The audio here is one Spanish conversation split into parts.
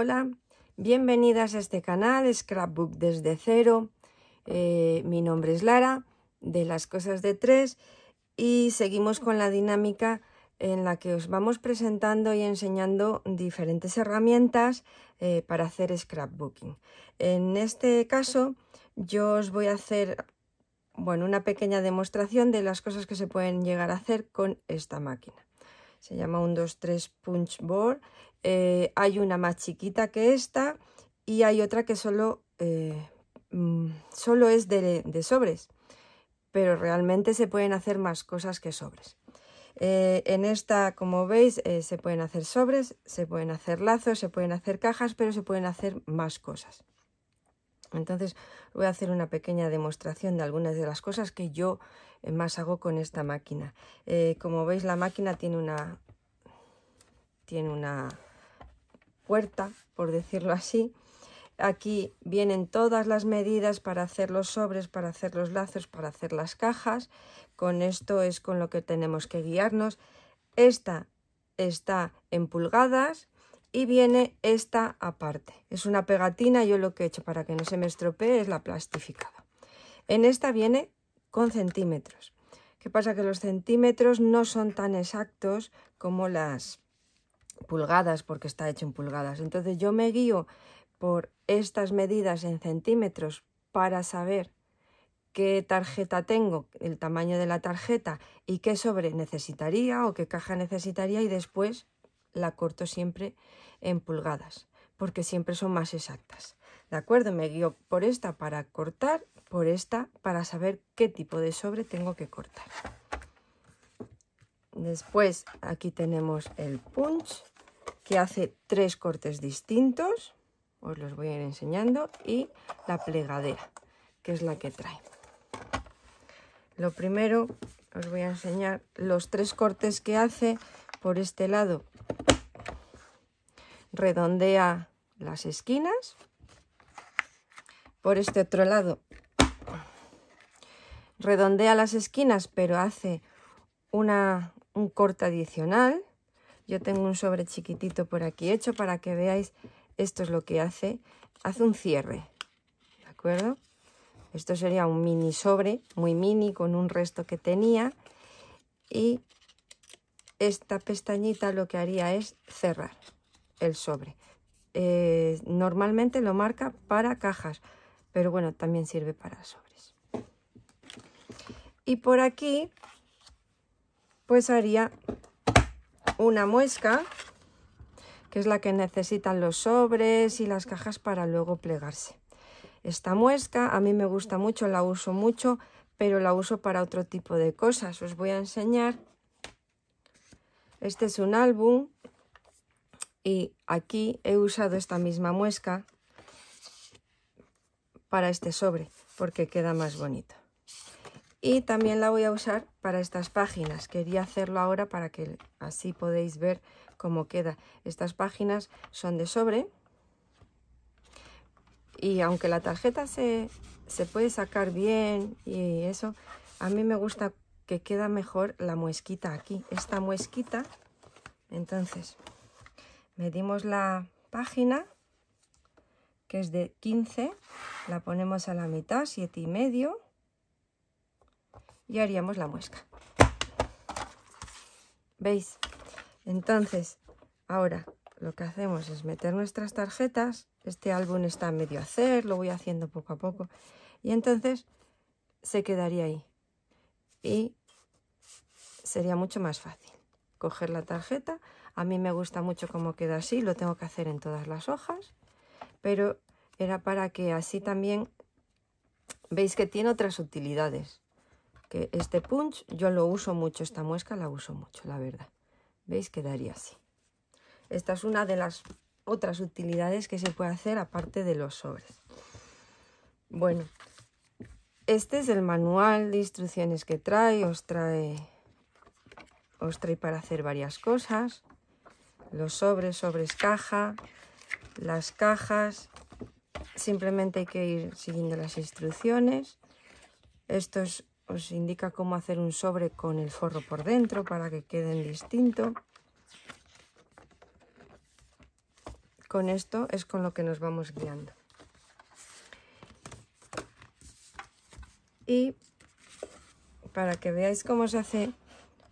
Hola, bienvenidas a este canal Scrapbook desde cero. Eh, mi nombre es Lara, de Las Cosas de Tres, y seguimos con la dinámica en la que os vamos presentando y enseñando diferentes herramientas eh, para hacer scrapbooking. En este caso, yo os voy a hacer bueno, una pequeña demostración de las cosas que se pueden llegar a hacer con esta máquina. Se llama un 2-3 punch board eh, hay una más chiquita que esta y hay otra que solo, eh, mm, solo es de, sobres, pero realmente se pueden hacer más cosas que sobres. Eh, en esta, como veis, se pueden hacer sobres, se pueden hacer lazos, se pueden hacer cajas, pero se pueden hacer más cosas. Entonces voy a hacer una pequeña demostración de algunas de las cosas que yo más hago con esta máquina. como veis, la máquina tiene una, tiene una puerta, por decirlo así. Aquí vienen todas las medidas para hacer los sobres, para hacer los lazos, para hacer las cajas. Con esto es con lo que tenemos que guiarnos. Esta está en pulgadas y viene esta aparte. Es una pegatina, yo lo que he hecho para que no se me estropee es la plastificada. En esta viene con centímetros. ¿Qué pasa? Que los centímetros no son tan exactos como las pulgadas porque está hecho en pulgadas. Entonces yo me guío por estas medidas en centímetros para saber qué tarjeta tengo, el tamaño de la tarjeta y qué sobre necesitaría o qué caja necesitaría y después la corto siempre en pulgadas porque siempre son más exactas. ¿De acuerdo? Me guío por esta para cortar, por esta para saber qué tipo de sobre tengo que cortar. Después aquí tenemos el punch que hace tres cortes distintos. Os los voy a ir enseñando. Y la plegadera, que es la que trae. Lo primero os voy a enseñar los tres cortes que hace por este lado. Redondea las esquinas. Por este otro lado redondea las esquinas, pero hace una un corte adicional. Yo tengo un sobre chiquitito por aquí hecho para que veáis esto es lo que hace. Hace un cierre, ¿de acuerdo? Esto sería un mini sobre, muy mini, con un resto que tenía. Y esta pestañita lo que haría es cerrar el sobre. Eh, normalmente lo marca para cajas, pero bueno, también sirve para sobres. Y por aquí pues haría una muesca, que es la que necesitan los sobres y las cajas para luego plegarse. Esta muesca a mí me gusta mucho, la uso mucho, pero la uso para otro tipo de cosas. Os voy a enseñar. Este es un álbum y aquí he usado esta misma muesca para este sobre porque queda más bonito y también la voy a usar para estas páginas quería hacerlo ahora para que así podéis ver cómo queda estas páginas son de sobre y aunque la tarjeta se, puede sacar bien y eso a mí me gusta que queda mejor la muesquita aquí esta muesquita entonces medimos la página que es de 15 la ponemos a la mitad siete y medio y haríamos la muesca. ¿Veis? Entonces, ahora lo que hacemos es meter nuestras tarjetas. Este álbum está medio hacer, lo voy haciendo poco a poco. Y entonces se quedaría ahí. Y sería mucho más fácil coger la tarjeta. A mí me gusta mucho cómo queda así, lo tengo que hacer en todas las hojas. Pero era para que así también... Veis que tiene otras utilidades que este punch yo lo uso mucho, esta muesca la uso mucho, la verdad. ¿Veis? Quedaría así. Esta es una de las otras utilidades que se puede hacer aparte de los sobres. Bueno, este es el manual de instrucciones que trae, os trae, os trae para hacer varias cosas. Los sobres, sobres caja, las cajas, simplemente hay que ir siguiendo las instrucciones. Esto es os indica cómo hacer un sobre con el forro por dentro para que queden distinto. Con esto es con lo que nos vamos guiando. Y para que veáis cómo se hace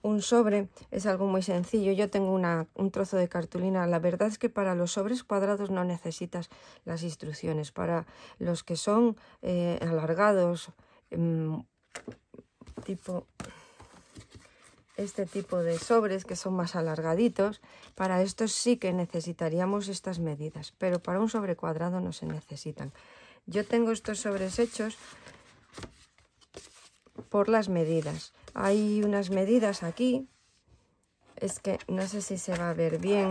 un sobre, es algo muy sencillo. Yo tengo un trozo de cartulina. La verdad es que para los sobres cuadrados no necesitas las instrucciones. Para los que son eh, alargados, em, tipo este tipo de sobres que son más alargaditos, para estos sí que necesitaríamos estas medidas, pero para un sobre cuadrado no se necesitan. Yo tengo estos sobres hechos por las medidas. Hay unas medidas aquí, es que no sé si se va a ver bien,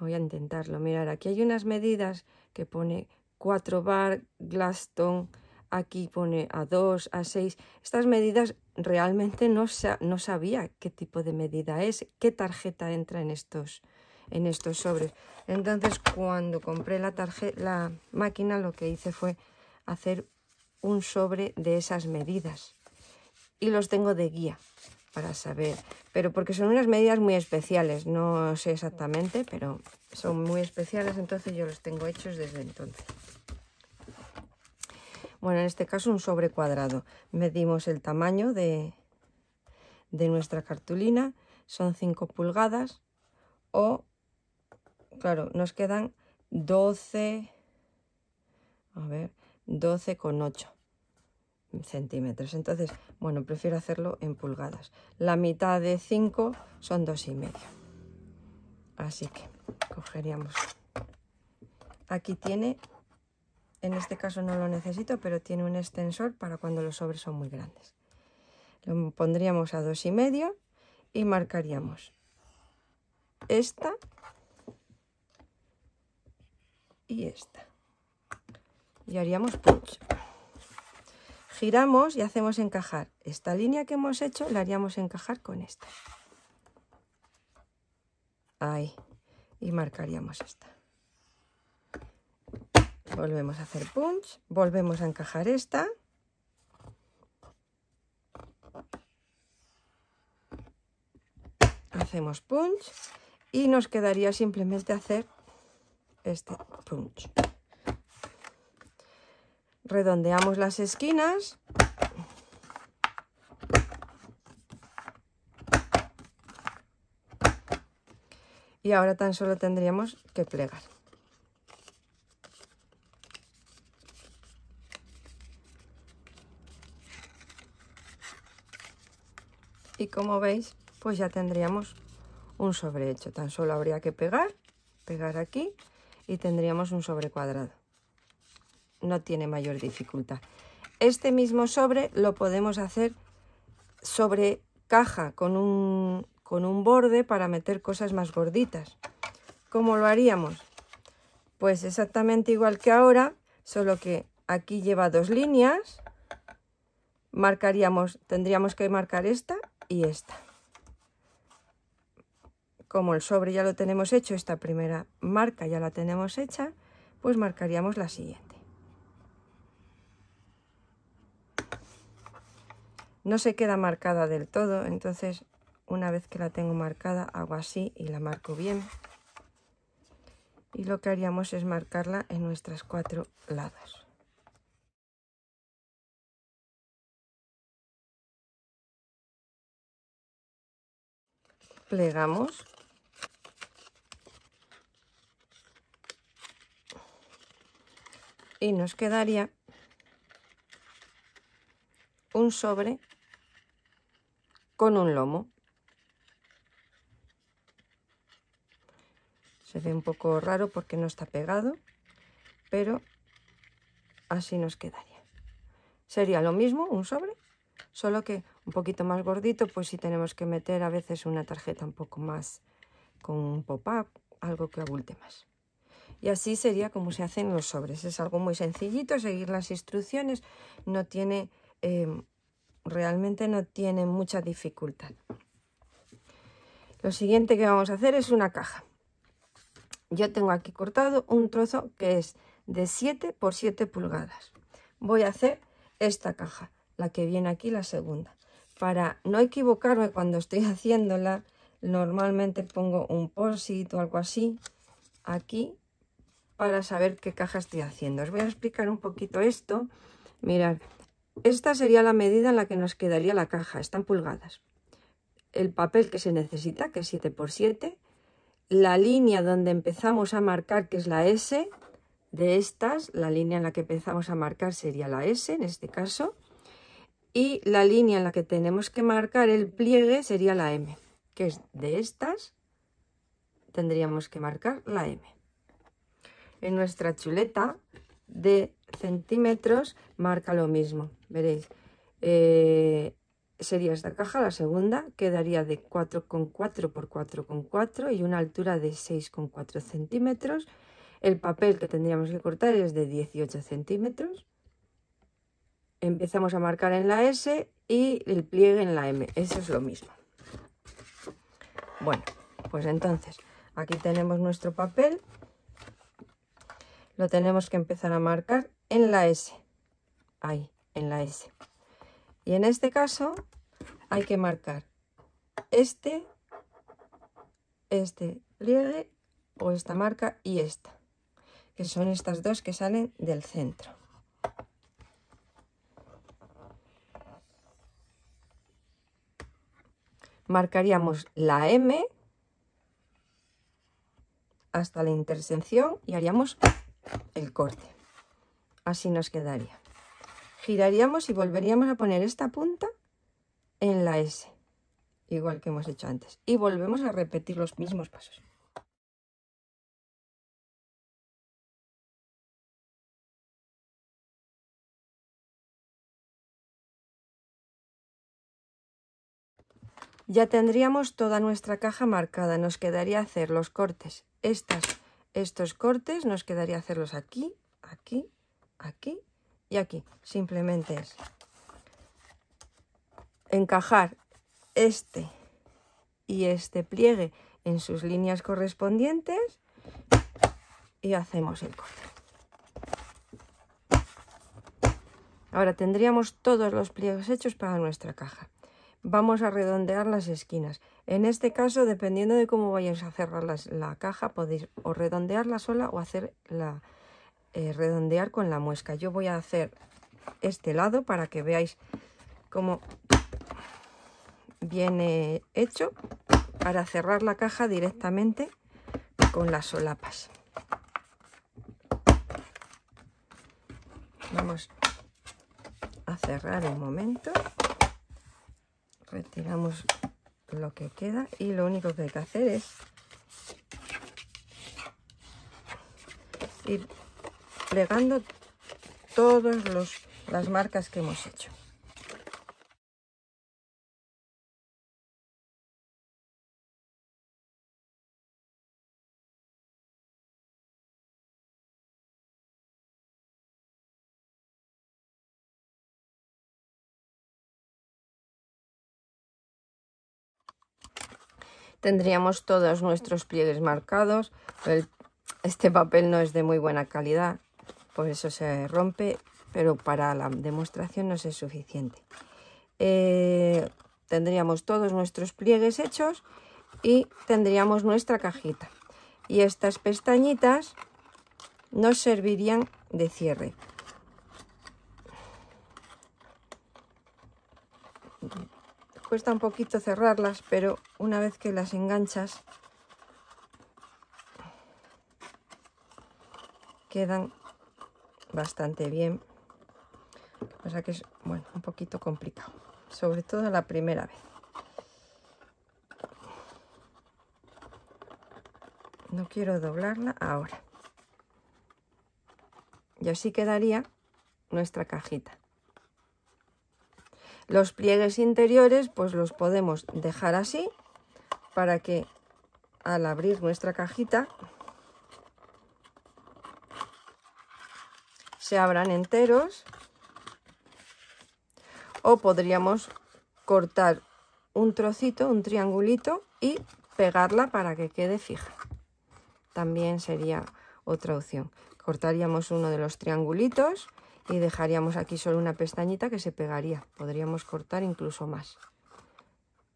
voy a intentarlo, mirar, aquí hay unas medidas que pone 4 bar, Glaston, aquí pone a 2, a 6. Estas medidas realmente no, sabía qué tipo de medida es, qué tarjeta entra en estos, en estos sobres. Entonces cuando compré la, la máquina lo que hice fue hacer un sobre de esas medidas. Y los tengo de guía para saber, pero porque son unas medidas muy especiales, no sé exactamente, pero son muy especiales, entonces yo los tengo hechos desde entonces bueno, en este caso un sobre cuadrado. Medimos el tamaño de, nuestra cartulina, son 5 pulgadas o, claro, nos quedan 12, a ver, 8 centímetros. Entonces, bueno, prefiero hacerlo en pulgadas. La mitad de 5 son dos y medio. Así que cogeríamos. Aquí tiene en este caso no lo necesito, pero tiene un extensor para cuando los sobres son muy grandes. Lo pondríamos a dos y, medio y marcaríamos esta y esta. Y haríamos punch. Giramos y hacemos encajar. Esta línea que hemos hecho la haríamos encajar con esta. Ahí. Y marcaríamos esta volvemos a hacer punch, volvemos a encajar esta. Hacemos punch y nos quedaría simplemente hacer este punch. Redondeamos las esquinas. Y ahora tan solo tendríamos que plegar. y como veis pues ya tendríamos un sobre hecho tan solo habría que pegar pegar aquí y tendríamos un sobre cuadrado no tiene mayor dificultad este mismo sobre lo podemos hacer sobre caja con un, con un borde para meter cosas más gorditas ¿cómo lo haríamos? pues exactamente igual que ahora solo que aquí lleva dos líneas marcaríamos, tendríamos que marcar esta y esta. Como el sobre ya lo tenemos hecho, esta primera marca ya la tenemos hecha, pues marcaríamos la siguiente. No se queda marcada del todo, entonces una vez que la tengo marcada hago así y la marco bien. Y lo que haríamos es marcarla en nuestras cuatro lados. plegamos y nos quedaría un sobre con un lomo. Se ve un poco raro porque no está pegado, pero así nos quedaría. Sería lo mismo un sobre Solo que un poquito más gordito, pues si tenemos que meter a veces una tarjeta un poco más con un pop-up, algo que abulte más. Y así sería como se hacen los sobres. Es algo muy sencillito, seguir las instrucciones. No tiene, em, realmente no tiene mucha dificultad. Lo siguiente que vamos a hacer es una caja. Yo tengo aquí cortado un trozo que es de 7 por 7 pulgadas. Voy a hacer esta caja la que viene aquí, la segunda. Para no equivocarme cuando estoy haciéndola, normalmente pongo un posit o algo así aquí para saber qué caja estoy haciendo. Os voy a explicar un poquito esto. Mirad, esta sería la medida en la que nos quedaría la caja, están pulgadas. El papel que se necesita, que es 7x7, la línea donde empezamos a marcar, que es la S, de estas, la línea en la que empezamos a marcar sería la S, en este caso, y la línea en la que tenemos que marcar el pliegue sería la M, que es de estas tendríamos que marcar la M. En nuestra chuleta de centímetros marca lo mismo, veréis. Eh, sería esta caja, la segunda, quedaría de 4,4 por 4,4 y una altura de 6,4 centímetros. El papel que tendríamos que cortar es de 18 centímetros empezamos a marcar en la S y el pliegue en la M. Eso es lo mismo. Bueno, pues entonces aquí tenemos nuestro papel. Lo tenemos que empezar a marcar en la S. Ahí, en la S. Y en este caso hay que marcar este, este pliegue o esta marca y esta. Que son estas dos que salen del centro. marcaríamos la M hasta la intersección y haríamos el corte. Así nos quedaría. Giraríamos y volveríamos a poner esta punta en la S, igual que hemos hecho antes. Y volvemos a repetir los mismos pasos. Ya tendríamos toda nuestra caja marcada, nos quedaría hacer los cortes. Estas, estos cortes nos quedaría hacerlos aquí, aquí, aquí y aquí. Simplemente es encajar este y este pliegue en sus líneas correspondientes y hacemos el corte. Ahora tendríamos todos los pliegues hechos para nuestra caja vamos a redondear las esquinas. En este caso, dependiendo de cómo vayáis a cerrar la caja, podéis o redondearla sola o hacerla eh, redondear con la muesca. Yo voy a hacer este lado para que veáis cómo viene hecho para cerrar la caja directamente con las solapas. Vamos a cerrar un momento retiramos lo que queda y lo único que hay que hacer es ir plegando todas las marcas que hemos hecho tendríamos todos nuestros pliegues marcados. este papel no es de muy buena calidad, por eso se rompe, pero para la demostración no es suficiente. Eh, tendríamos todos nuestros pliegues hechos y tendríamos nuestra cajita. Y estas pestañitas nos servirían de cierre. cuesta un poquito cerrarlas, pero una vez que las enganchas quedan bastante bien. O sea que es bueno, un poquito complicado, sobre todo la primera vez. No quiero doblarla ahora. Y así quedaría nuestra cajita. Los pliegues interiores pues los podemos dejar así para que al abrir nuestra cajita se abran enteros o podríamos cortar un trocito, un triangulito y pegarla para que quede fija. También sería otra opción. Cortaríamos uno de los triangulitos y dejaríamos aquí solo una pestañita que se pegaría. Podríamos cortar incluso más.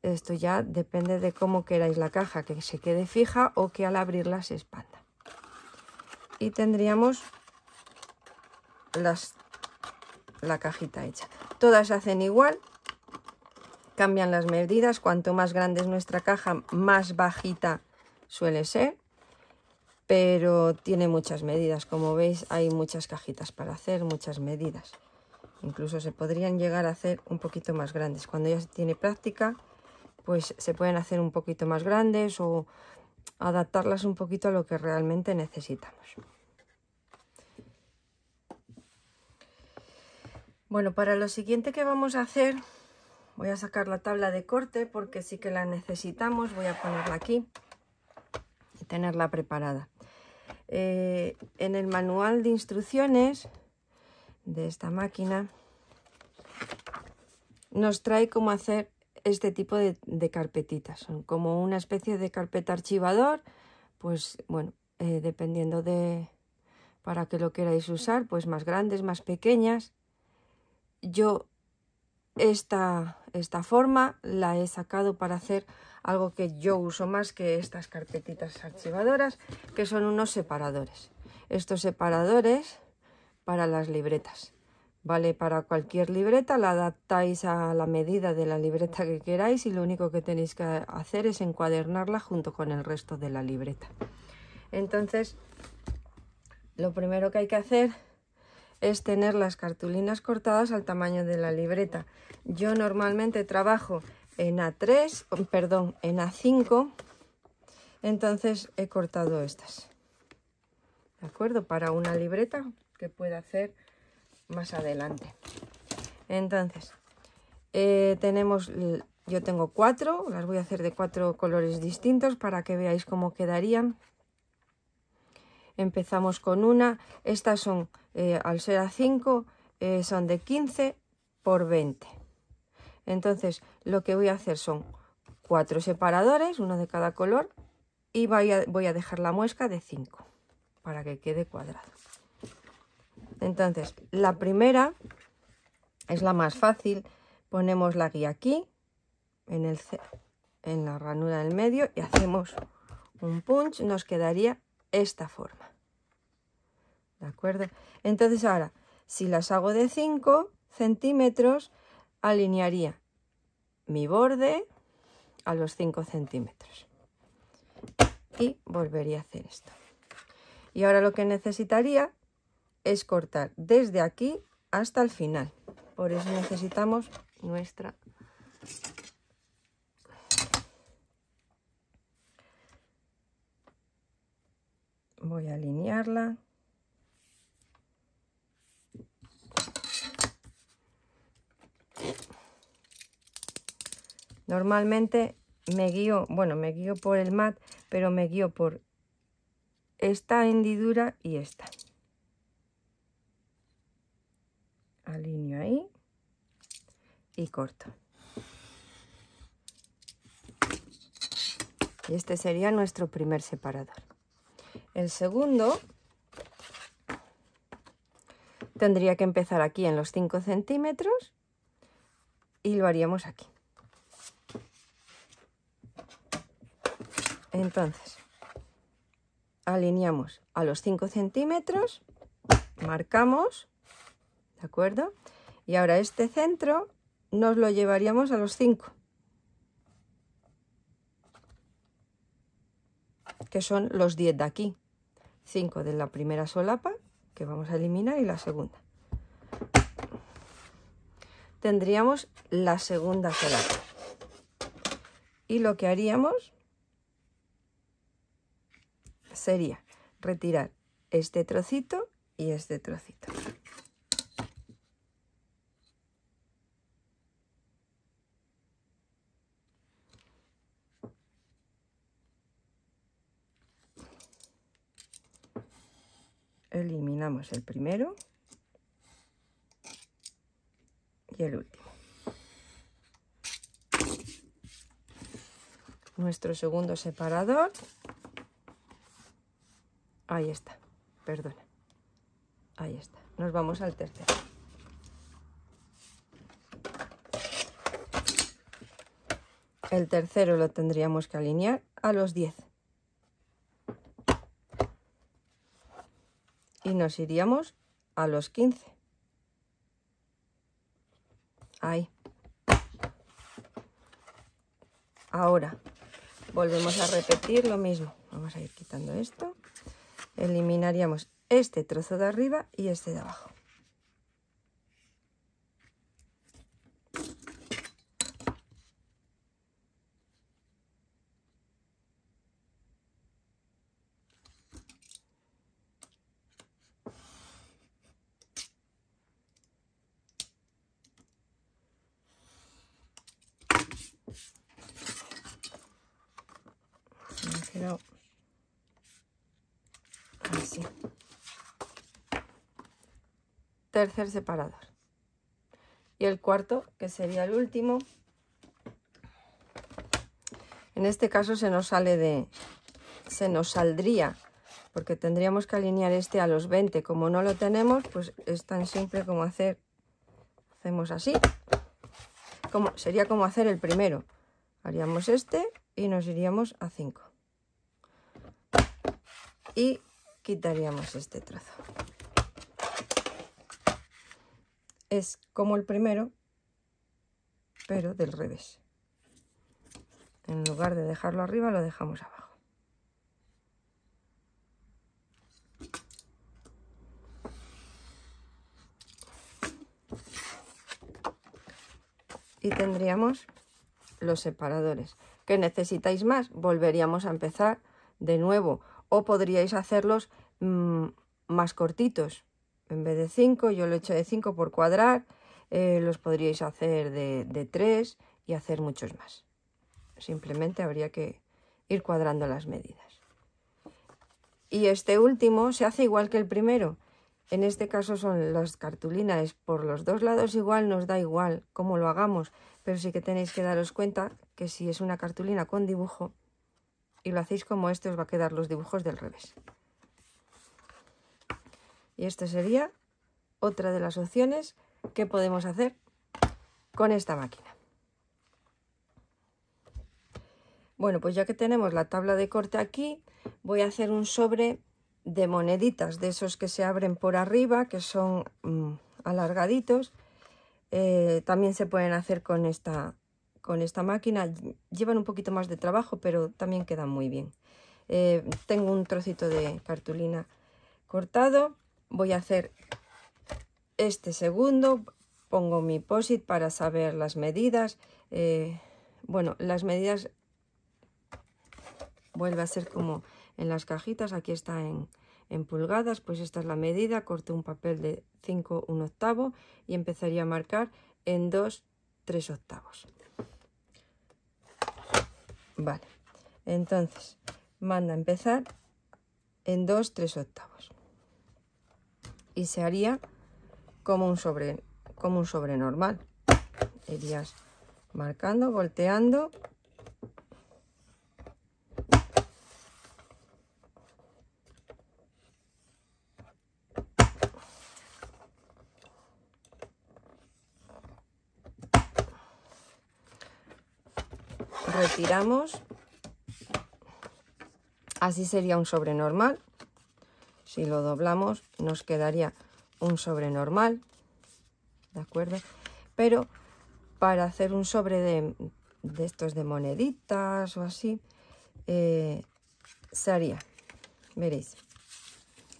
Esto ya depende de cómo queráis la caja, que se quede fija o que al abrirla se expanda. Y tendríamos las, la cajita hecha. Todas hacen igual, cambian las medidas. Cuanto más grande es nuestra caja, más bajita suele ser pero tiene muchas medidas. Como veis, hay muchas cajitas para hacer, muchas medidas. Incluso se podrían llegar a hacer un poquito más grandes. Cuando ya se tiene práctica, pues se pueden hacer un poquito más grandes o adaptarlas un poquito a lo que realmente necesitamos. Bueno, para lo siguiente que vamos a hacer, voy a sacar la tabla de corte porque sí que la necesitamos. Voy a ponerla aquí y tenerla preparada. Eh, en el manual de instrucciones de esta máquina nos trae cómo hacer este tipo de, carpetitas. Son como una especie de carpeta archivador, pues bueno, eh, dependiendo de para qué lo queráis usar, pues más grandes, más pequeñas. Yo esta, esta forma la he sacado para hacer algo que yo uso más que estas carpetitas archivadoras, que son unos separadores. Estos separadores para las libretas, ¿vale? Para cualquier libreta la adaptáis a la medida de la libreta que queráis y lo único que tenéis que hacer es encuadernarla junto con el resto de la libreta. Entonces, lo primero que hay que hacer es tener las cartulinas cortadas al tamaño de la libreta. Yo normalmente trabajo en A3, perdón, en A5, entonces he cortado estas. ¿De acuerdo? Para una libreta que pueda hacer más adelante. Entonces, eh, tenemos, yo tengo cuatro, las voy a hacer de cuatro colores distintos para que veáis cómo quedarían. Empezamos con una, estas son, eh, al ser A5, eh, son de 15 por 20. Entonces lo que voy a hacer son cuatro separadores, uno de cada color, y voy a, dejar la muesca de 5 para que quede cuadrado. Entonces, la primera es la más fácil. Ponemos la guía aquí, en, en la ranura del medio, y hacemos un punch. Nos quedaría esta forma. ¿De acuerdo? Entonces ahora, si las hago de 5 centímetros, alinearía mi borde a los 5 centímetros y volvería a hacer esto y ahora lo que necesitaría es cortar desde aquí hasta el final por eso necesitamos nuestra voy a alinearla Normalmente me guío, bueno, me guío por el mat, pero me guío por esta hendidura y esta. Alineo ahí y corto. Y este sería nuestro primer separador. El segundo tendría que empezar aquí en los 5 centímetros y lo haríamos aquí. Entonces, alineamos a los 5 centímetros, marcamos, ¿de acuerdo? Y ahora este centro nos lo llevaríamos a los 5. que son los 10 de aquí. 5 de la primera solapa, que vamos a eliminar, y la segunda. Tendríamos la segunda solapa. Y lo que haríamos sería retirar este trocito y este trocito. Eliminamos el primero y el último. Nuestro segundo separador Ahí está, perdona. Ahí está. Nos vamos al tercero. El tercero lo tendríamos que alinear a los 10. Y nos iríamos a los 15. Ahí. Ahora, volvemos a repetir lo mismo. Vamos a ir quitando esto eliminaríamos este trozo de arriba y este de abajo. tercer separador. Y el cuarto, que sería el último, en este caso se nos sale de, se nos saldría, porque tendríamos que alinear este a los 20. Como no lo tenemos, pues es tan simple como hacer, hacemos así. Como, sería como hacer el primero. Haríamos este y nos iríamos a 5. Y quitaríamos este trazo es como el primero, pero del revés. En lugar de dejarlo arriba, lo dejamos abajo. Y tendríamos los separadores. ¿Qué necesitáis más? Volveríamos a empezar de nuevo. O podríais hacerlos mm, más cortitos en vez de 5, yo lo he hecho de 5 por cuadrar, eh, los podríais hacer de 3 y hacer muchos más. Simplemente habría que ir cuadrando las medidas. Y este último se hace igual que el primero. En este caso son las cartulinas por los dos lados igual, nos da igual cómo lo hagamos, pero sí que tenéis que daros cuenta que si es una cartulina con dibujo y lo hacéis como este os va a quedar los dibujos del revés. Y esta sería otra de las opciones que podemos hacer con esta máquina. Bueno, pues ya que tenemos la tabla de corte aquí, voy a hacer un sobre de moneditas, de esos que se abren por arriba, que son mm, alargaditos. Eh, también se pueden hacer con esta, con esta máquina. Llevan un poquito más de trabajo, pero también quedan muy bien. Eh, tengo un trocito de cartulina cortado voy a hacer este segundo, pongo mi POSIT para saber las medidas. Eh, bueno, las medidas vuelve a ser como en las cajitas, aquí está en, en pulgadas, pues esta es la medida, corto un papel de 5, 1 octavo y empezaría a marcar en 2, 3 octavos. Vale, entonces manda a empezar en 2, 3 octavos y se haría como un sobre, como un sobre normal. Irías marcando, volteando. Retiramos. Así sería un sobre normal. Si lo doblamos nos quedaría un sobre normal, ¿de acuerdo? Pero para hacer un sobre de, estos de moneditas o así, eh, se haría, veréis.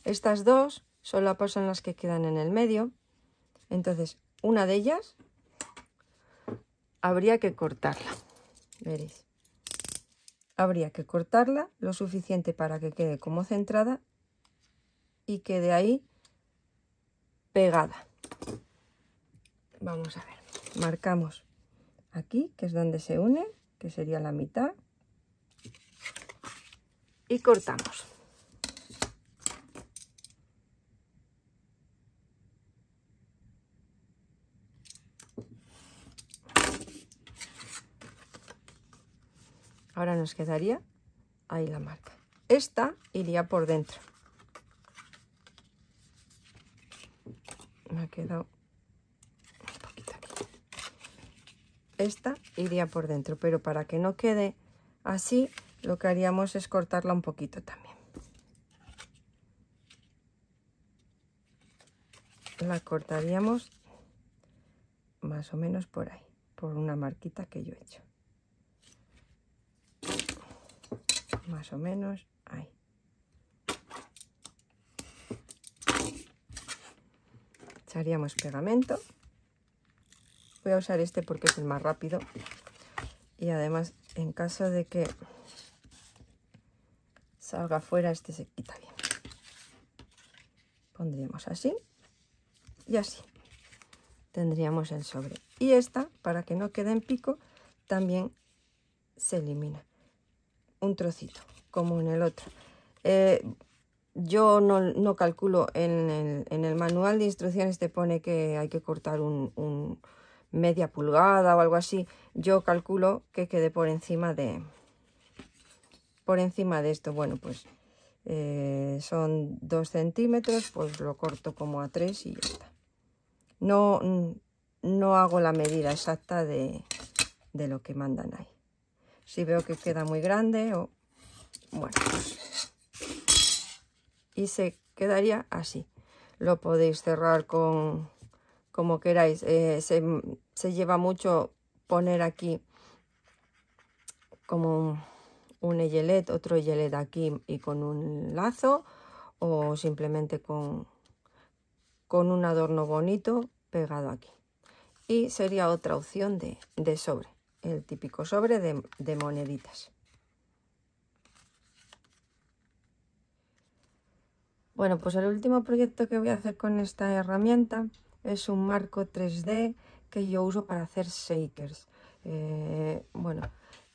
Estas dos son las son las que quedan en el medio, entonces una de ellas habría que cortarla, veréis. Habría que cortarla lo suficiente para que quede como centrada y quede ahí pegada. Vamos a ver, marcamos aquí, que es donde se une, que sería la mitad, y cortamos. Ahora nos quedaría ahí la marca. Esta iría por dentro. poquito Esta iría por dentro, pero para que no quede así, lo que haríamos es cortarla un poquito también. La cortaríamos más o menos por ahí, por una marquita que yo he hecho. Más o menos ahí. haríamos pegamento. Voy a usar este porque es el más rápido. Y además, en caso de que salga fuera, este se quita bien. Pondríamos así y así. Tendríamos el sobre. Y esta, para que no quede en pico, también se elimina. Un trocito, como en el otro. Eh, yo no, calculo, en el, manual de instrucciones te pone que hay que cortar un, media pulgada o algo así. Yo calculo que quede por encima de, por encima de esto. Bueno, pues eh, son dos centímetros, pues lo corto como a tres y ya está. No, no hago la medida exacta de, de lo que mandan ahí. Si veo que queda muy grande o... Bueno, pues y se quedaría así. Lo podéis cerrar con como queráis. Eh, se, lleva mucho poner aquí como un, un otro eyelet aquí y con un lazo o simplemente con, con un adorno bonito pegado aquí. Y sería otra opción de, sobre, el típico sobre de moneditas. Bueno, pues el último proyecto que voy a hacer con esta herramienta es un marco 3D que yo uso para hacer shakers. Eh, bueno,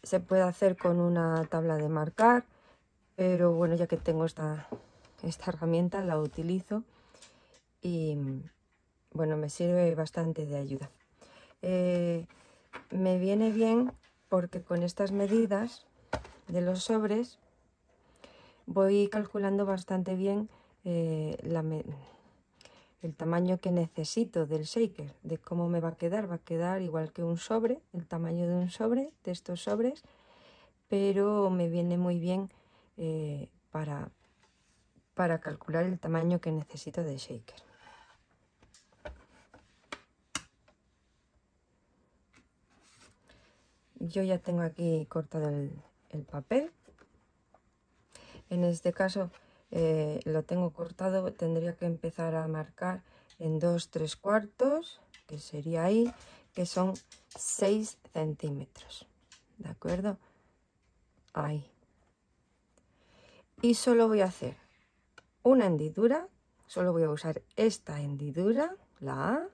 se puede hacer con una tabla de marcar, pero bueno, ya que tengo esta, herramienta, la utilizo y bueno, me sirve bastante de ayuda. Eh, me viene bien porque con estas medidas de los sobres voy calculando bastante bien eh, el tamaño que necesito del shaker, de cómo me va a quedar. Va a quedar igual que un sobre, el tamaño de un sobre, de estos sobres, pero me viene muy bien eh, para, para calcular el tamaño que necesito de shaker. Yo ya tengo aquí cortado el papel. En este caso eh, lo tengo cortado, tendría que empezar a marcar en dos tres cuartos, que sería ahí, que son 6 centímetros, ¿de acuerdo? Ahí. Y solo voy a hacer una hendidura, solo voy a usar esta hendidura, la A,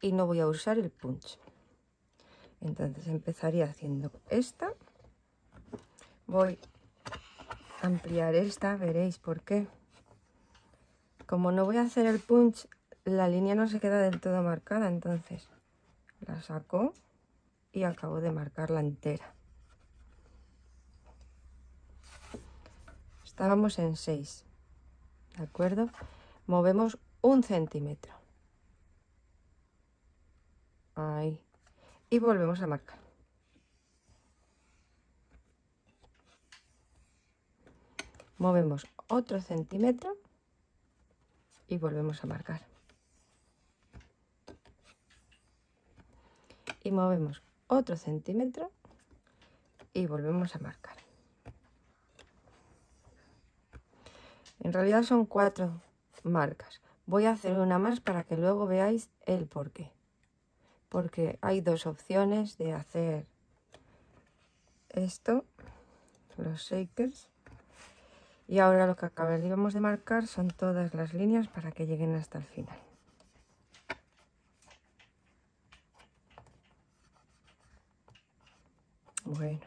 y no voy a usar el punch. Entonces empezaría haciendo esta, voy ampliar esta, veréis por qué. Como no voy a hacer el punch, la línea no se queda del todo marcada, entonces la saco y acabo de marcarla entera. Estábamos en 6, ¿de acuerdo? Movemos un centímetro. Ahí. Y volvemos a marcar. movemos otro centímetro y volvemos a marcar y movemos otro centímetro y volvemos a marcar en realidad son cuatro marcas voy a hacer una más para que luego veáis el por qué porque hay dos opciones de hacer esto los shakers y ahora lo que acabamos de marcar son todas las líneas para que lleguen hasta el final. Bueno,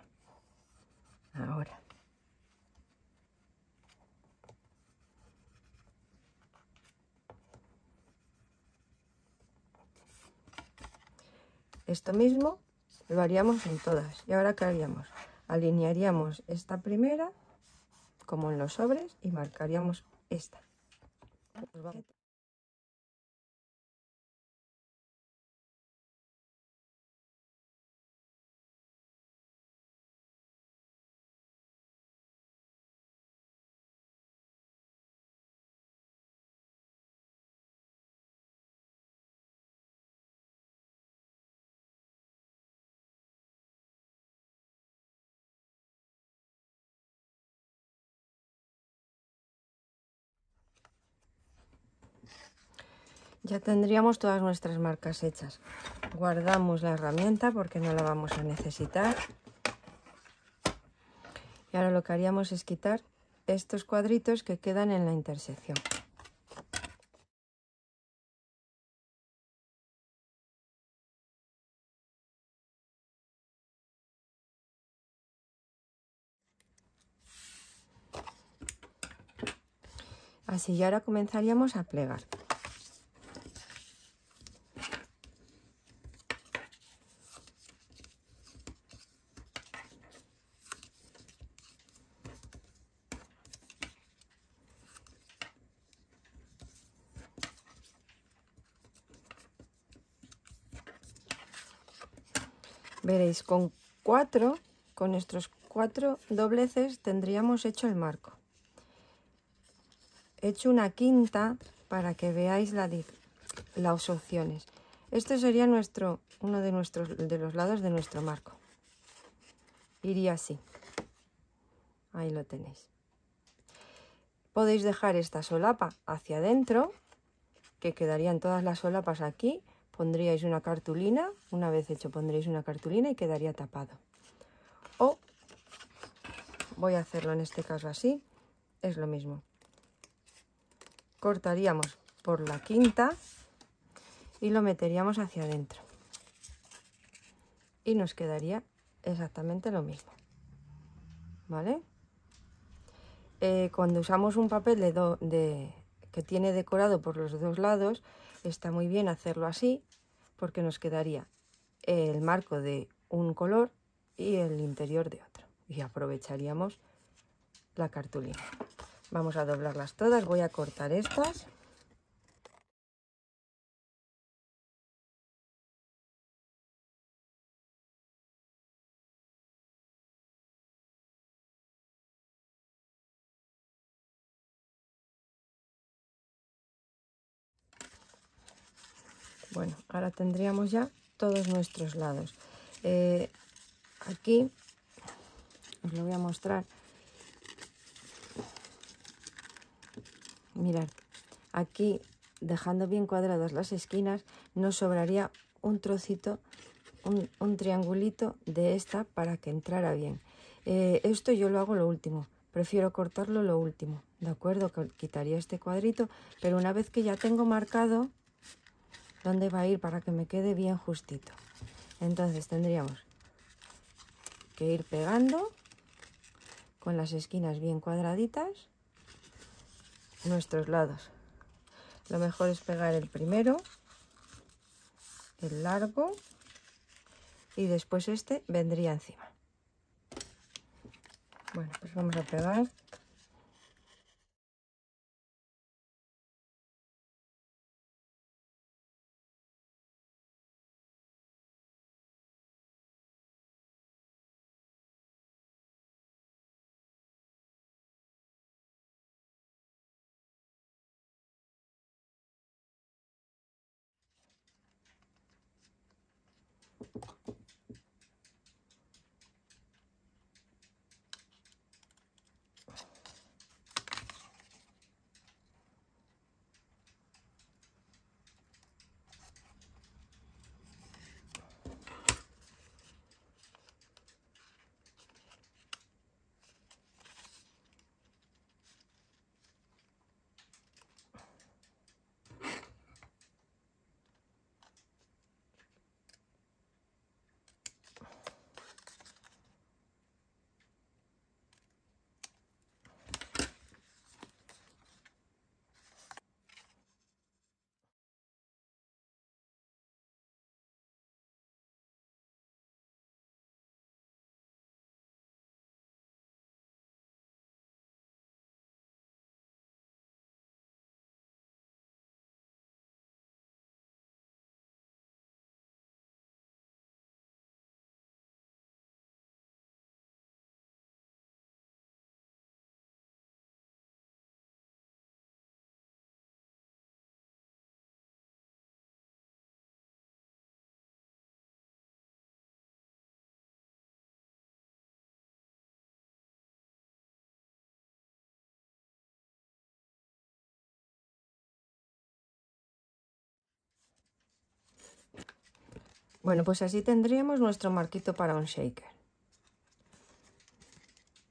ahora. Esto mismo lo haríamos en todas. ¿Y ahora qué haríamos? Alinearíamos esta primera como en los sobres y marcaríamos esta. Ya tendríamos todas nuestras marcas hechas. Guardamos la herramienta porque no la vamos a necesitar. Y ahora lo que haríamos es quitar estos cuadritos que quedan en la intersección. Así, y ahora comenzaríamos a plegar. con cuatro, con nuestros cuatro dobleces tendríamos hecho el marco. He hecho una quinta para que veáis las opciones. Este sería nuestro, uno de, nuestros, de los lados de nuestro marco. Iría así. Ahí lo tenéis. Podéis dejar esta solapa hacia adentro, que quedarían todas las solapas aquí, pondríais una cartulina, una vez hecho pondréis una cartulina y quedaría tapado. O, voy a hacerlo en este caso así, es lo mismo. Cortaríamos por la quinta y lo meteríamos hacia adentro. Y nos quedaría exactamente lo mismo. ¿Vale? Eh, cuando usamos un papel de, de que tiene decorado por los dos lados, Está muy bien hacerlo así porque nos quedaría el marco de un color y el interior de otro. Y aprovecharíamos la cartulina. Vamos a doblarlas todas. Voy a cortar estas. Bueno, ahora tendríamos ya todos nuestros lados. Eh, aquí os lo voy a mostrar. Mirad, aquí dejando bien cuadradas las esquinas nos sobraría un trocito, un, triangulito de esta para que entrara bien. Eh, esto yo lo hago lo último, prefiero cortarlo lo último, ¿de acuerdo? Quitaría este cuadrito, pero una vez que ya tengo marcado dónde va a ir para que me quede bien justito. Entonces tendríamos que ir pegando con las esquinas bien cuadraditas nuestros lados. Lo mejor es pegar el primero, el largo y después este vendría encima. Bueno, pues vamos a pegar Bueno, pues así tendríamos nuestro marquito para un shaker.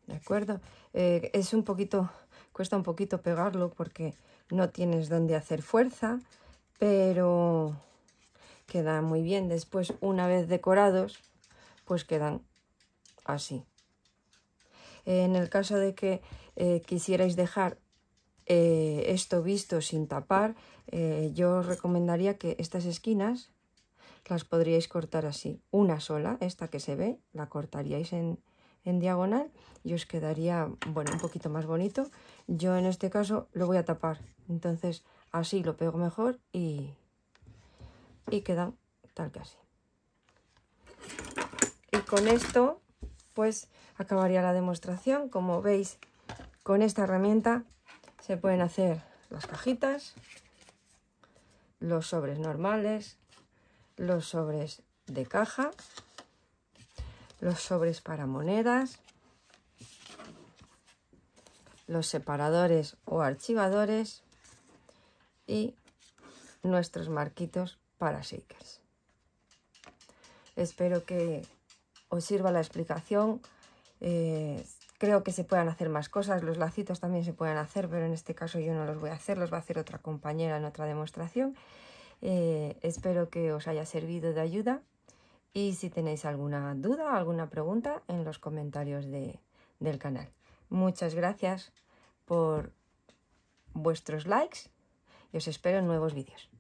¿De acuerdo? Eh, es un poquito, cuesta un poquito pegarlo porque no tienes donde hacer fuerza, pero queda muy bien. Después, una vez decorados, pues quedan así. Eh, en el caso de que eh, quisierais dejar esto visto sin tapar, yo os recomendaría que estas esquinas las podríais cortar así. Una sola, esta que se ve, la cortaríais en, en diagonal y os quedaría, bueno, un poquito más bonito. Yo en este caso lo voy a tapar, entonces así lo pego mejor y, y queda tal que así. Y con esto, pues acabaría la demostración. Como veis, con esta herramienta se pueden hacer las cajitas, los sobres normales, los sobres de caja, los sobres para monedas, los separadores o archivadores y nuestros marquitos para shakers. Espero que os sirva la explicación. Eh, creo que se puedan hacer más cosas, los lacitos también se pueden hacer, pero en este caso yo no los voy a hacer, los va a hacer otra compañera en otra demostración. Eh, espero que os haya servido de ayuda y si tenéis alguna duda o alguna pregunta en los comentarios del canal. Muchas gracias por vuestros likes y os espero en nuevos vídeos.